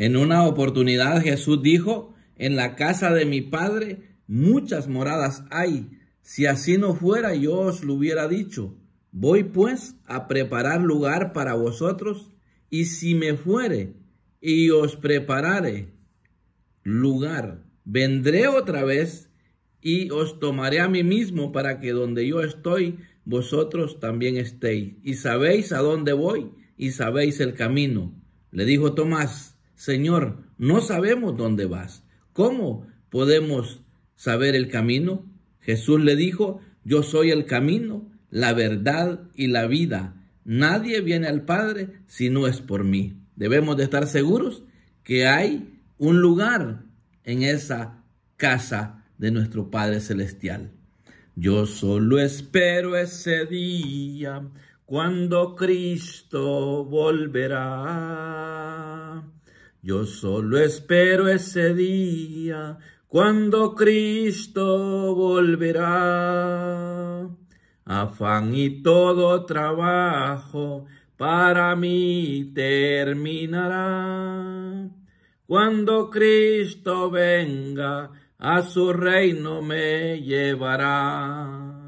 En una oportunidad Jesús dijo, en la casa de mi Padre muchas moradas hay. Si así no fuera, yo os lo hubiera dicho. Voy pues a preparar lugar para vosotros, y si me fuere y os preparare lugar, vendré otra vez y os tomaré a mí mismo para que donde yo estoy, vosotros también estéis. Y sabéis a dónde voy y sabéis el camino. Le dijo Tomás, Señor, no sabemos dónde vas. ¿Cómo podemos saber el camino? Jesús le dijo, yo soy el camino, la verdad y la vida. Nadie viene al Padre si no es por mí. Debemos de estar seguros que hay un lugar en esa casa de nuestro Padre Celestial. Yo solo espero ese día cuando Cristo volverá yo solo espero ese día cuando Cristo volverá. Afán y todo trabajo para mí terminará. Cuando Cristo venga, a su reino me llevará.